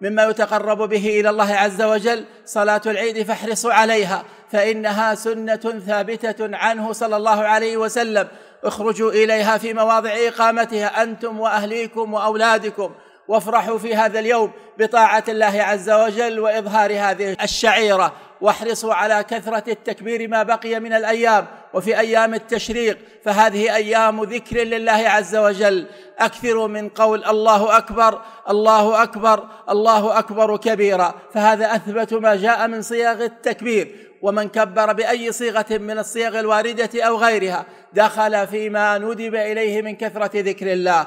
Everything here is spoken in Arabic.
مما يتقرب به الى الله عز وجل صلاه العيد فاحرصوا عليها فانها سنه ثابته عنه صلى الله عليه وسلم اخرجوا اليها في مواضع اقامتها انتم واهليكم واولادكم وافرحوا في هذا اليوم بطاعة الله عز وجل وإظهار هذه الشعيرة واحرصوا على كثرة التكبير ما بقي من الأيام وفي أيام التشريق فهذه أيام ذكر لله عز وجل أكثروا من قول الله أكبر الله أكبر الله أكبر كبيرا فهذا أثبت ما جاء من صياغ التكبير ومن كبر باي صيغه من الصيغ الوارده او غيرها دخل فيما ندب اليه من كثره ذكر الله